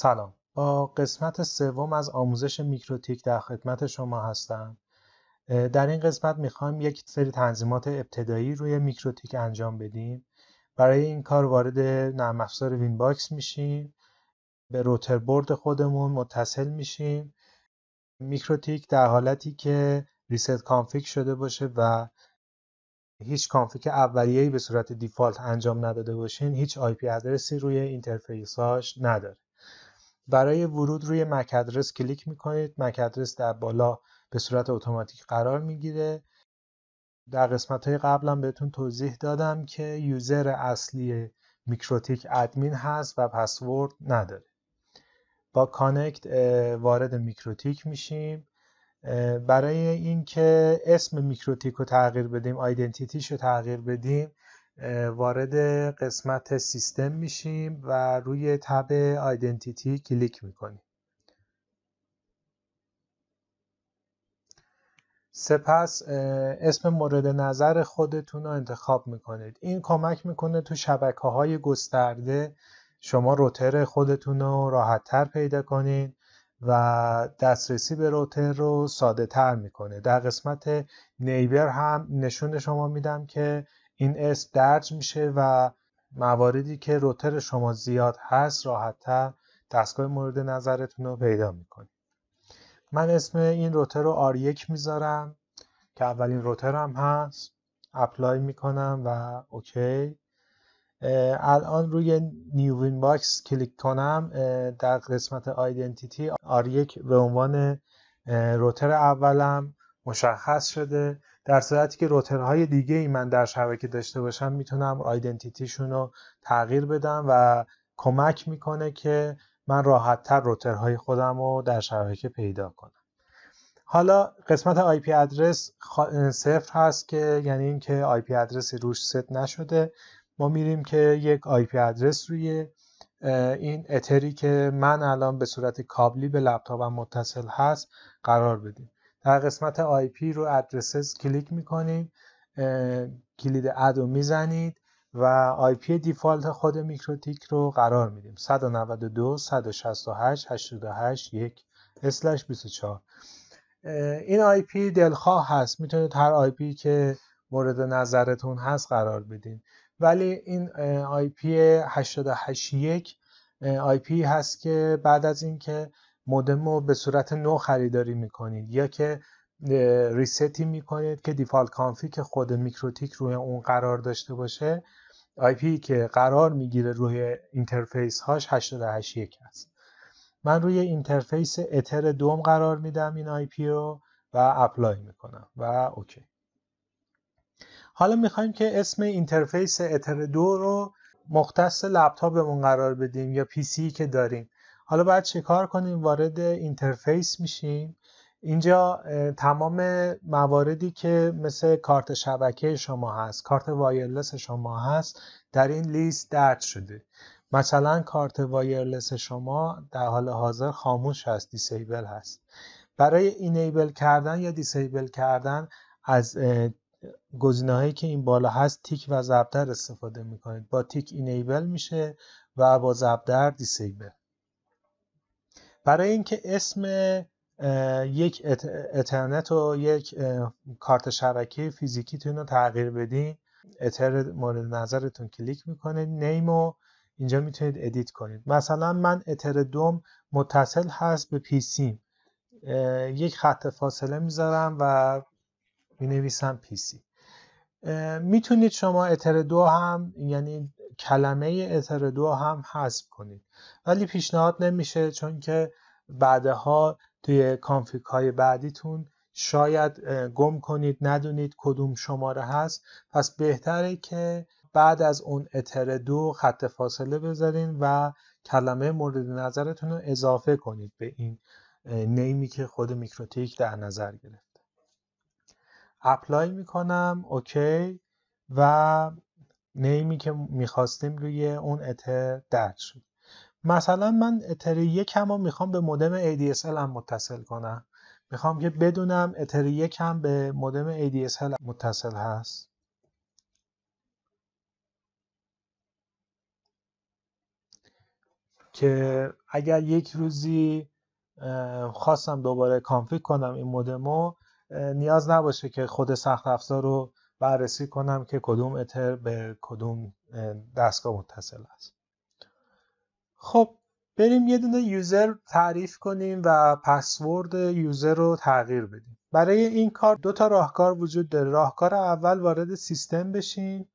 سلام با قسمت سوم از آموزش میکروتیک در خدمت شما هستم در این قسمت میخوایم یک سری تنظیمات ابتدایی روی میکروتیک انجام بدیم برای این کار وارد نرم افزار وین باکس میشیم به روتر بورد خودمون متصل میشیم میکروتیک در حالتی که ریست کانفیگ شده باشه و هیچ کانفیگ اولیه‌ای به صورت دیفالت انجام نداده باشین هیچ آی پی ادرسی روی هاش نداره برای ورود روی مک ادرس کلیک میکنید مک ادرس در بالا به صورت اتوماتیک قرار میگیره در قسمت های قبلا بهتون توضیح دادم که یوزر اصلی میکروتیک ادمین هست و پسورد نداره با کانکت وارد میکروتیک میشیم برای اینکه اسم میکروتیک رو تغییر بدیم آیدنتیتیش رو تغییر بدیم وارد قسمت سیستم میشیم و روی تب آیدنتیتی کلیک میکنیم سپس اسم مورد نظر خودتون رو انتخاب میکنید این کمک میکنه تو شبکه های گسترده شما روتر خودتون رو راحت تر پیدا کنید و دسترسی به روتر رو ساده تر میکنه در قسمت نیبر هم نشون شما میدم که این اسم درج میشه و مواردی که روتر شما زیاد هست راحتتر دستگاه مورد نظرتون رو پیدا میکنید من اسم این روتر رو R1 میذارم که اولین روترم هست اپلای میکنم و اوکی الان روی نیو باکس کلیک کنم در قسمت آیدنتیتی R1 به عنوان روتر اولم مشخص شده در صورتی که روترهای دیگه ای من در شبکه داشته باشم میتونم آیدنتیتیشون رو تغییر بدم و کمک میکنه که من راحتتر روترهای خودم رو در شبکه پیدا کنم حالا قسمت آی پی ادرس صفر هست که یعنی اینکه آی پی ادرسی روش ست نشده ما میریم که یک آی پی ادرس روی این اتری که من الان به صورت کابلی به لپتاپم متصل هست قرار بدیم در قسمت پی رو ادرسز کلیک میکنیم کلید اد رو میزنید و پی دیفالت خود میکروتیک رو قرار میدیم 192 168 88 1 24 این آیپی دلخواه هست میتونید هر پی که مورد نظرتون هست قرار بدین ولی این آیپی 881 پی هست که بعد از اینکه مودم رو به صورت نو خریداری میکنید یا که ریستی میکنید که دیفالت کانفیگ خود میکروتیک روی اون قرار داشته باشه آی پی که قرار میگیره روی اینترفیس هاش 881 هست من روی اینترفیس اتر دوم قرار میدم این آی پی رو و اپلای میکنم و اوکی حالا میخوایم که اسم اینترفیس اتر دو رو مختص لپتاپمون قرار بدیم یا پی سی که داریم حالا باید چه کار کنیم وارد اینترفیس میشیم اینجا تمام مواردی که مثل کارت شبکه شما هست کارت وایرلس شما هست در این لیست درد شده مثلا کارت وایرلس شما در حال حاضر خاموش هست دیسیبل هست برای اینیبل کردن یا دیسیبل کردن از هایی که این بالا هست تیک و زبدر استفاده میکنید با تیک اینیبل میشه و با زبدر دیسیبل برای اینکه اسم یک اترنت و یک کارت شبکه فیزیکیتون رو تغییر بدین اتر مورد نظرتون کلیک میکنید نیم و اینجا میتونید ادیت کنید مثلا من اتر دوم متصل هست به پی سی یک خط فاصله میذارم و مینویسم پی سی میتونید شما اتر دو هم یعنی کلمه اتر دو هم حذف کنید ولی پیشنهاد نمیشه چون که بعدها توی کانفیک های بعدیتون شاید گم کنید ندونید کدوم شماره هست پس بهتره که بعد از اون اتر دو خط فاصله بذارین و کلمه مورد نظرتون رو اضافه کنید به این نیمی که خود میکروتیک در نظر گرفت اپلای میکنم اوکی و نیمی که میخواستیم روی اون اتر درد شد مثلا من اتر یکم رو میخوام به مودم ADSL هم متصل کنم میخوام که بدونم اتر یکم به مودم ADSL متصل هست که اگر یک روزی خواستم دوباره کانفیگ کنم این مودمو نیاز نباشه که خود سخت افزار رو بررسی کنم که کدوم اتر به کدوم دستگاه متصل است خب بریم یه دونه یوزر تعریف کنیم و پسورد یوزر رو تغییر بدیم برای این کار دو تا راهکار وجود داره راهکار اول وارد سیستم بشین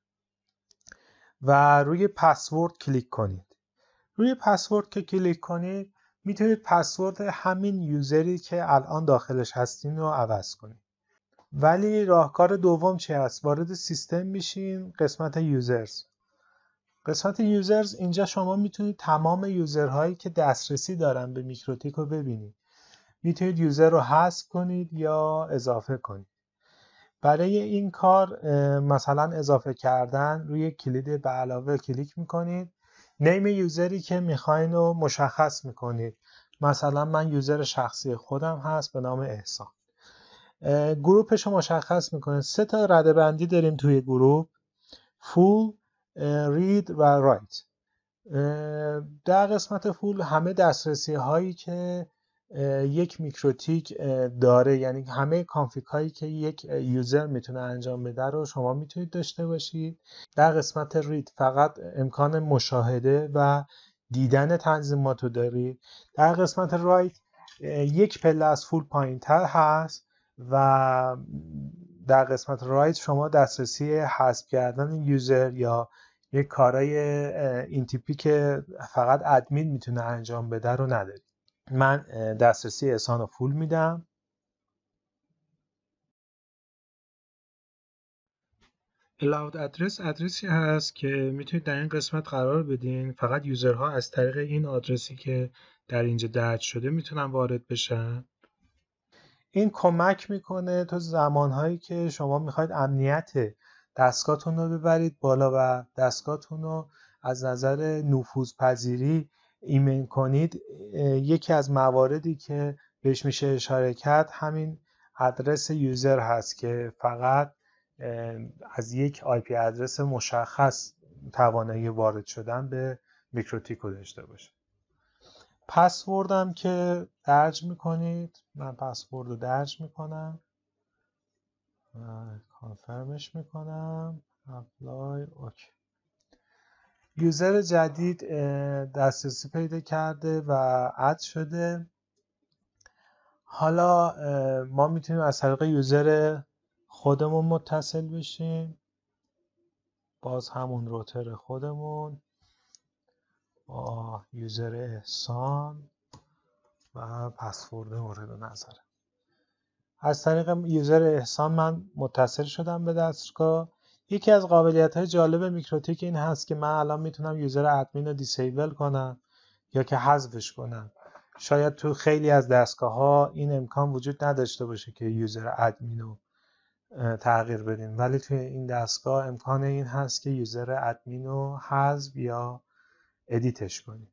و روی پسورد کلیک کنید روی پسورد که کلیک کنید میتونید پسورد همین یوزری که الان داخلش هستین رو عوض کنید ولی راهکار دوم چی هست وارد سیستم میشین قسمت یوزرز قسمت یوزرز اینجا شما میتونید تمام یوزرهایی که دسترسی دارن به میکروتیک رو ببینید میتونید یوزر رو حذف کنید یا اضافه کنید برای این کار مثلا اضافه کردن روی کلید به علاوه کلیک میکنید نیم یوزری که میخواین رو مشخص میکنید مثلا من یوزر شخصی خودم هست به نام احسان گروپش شما مشخص میکنه سه تا رده بندی داریم توی گروپ فول رید و رایت در قسمت فول همه دسترسی یعنی هایی که یک میکروتیک داره یعنی همه کانفیگ هایی که یک یوزر میتونه انجام بده رو شما میتونید داشته باشید در قسمت رید فقط امکان مشاهده و دیدن تنظیمات رو دارید در قسمت رایت یک پله از فول پایین تر هست و در قسمت رایت شما دسترسی حذف کردن یوزر یا یک کارای این تیپی که فقط ادمین میتونه انجام بده رو ندارید من دسترسی احسان و فول میدم allowed address ادرسی هست که میتونید در این قسمت قرار بدین فقط یوزرها از طریق این آدرسی که در اینجا درج شده میتونن وارد بشن این کمک میکنه تو زمانهایی که شما میخواید امنیت دستگاهتون رو ببرید بالا و دستگاهتون رو از نظر پذیری ایمن کنید یکی از مواردی که بهش میشه اشاره کرد همین ادرس یوزر هست که فقط از یک آی پی ادرس مشخص توانایی وارد شدن به میکروتیکو داشته باشه پسوردم که درج میکنید من پسورد رو درج میکنم کانفرمش میکنم اپلای اوکی یوزر جدید دسترسی پیدا کرده و اد شده حالا ما میتونیم از طریق یوزر خودمون متصل بشیم باز همون روتر خودمون با یوزر احسان و پسورد مورد نظر از طریق یوزر احسان من متصل شدم به دستگاه یکی از قابلیت های جالب میکروتیک این هست که من الان میتونم یوزر ادمین رو دیسیبل کنم یا که حذفش کنم شاید تو خیلی از دستگاه ها این امکان وجود نداشته باشه که یوزر ادمین رو تغییر بدین ولی توی این دستگاه امکان این هست که یوزر ادمین رو حذف یا ادیتش کنی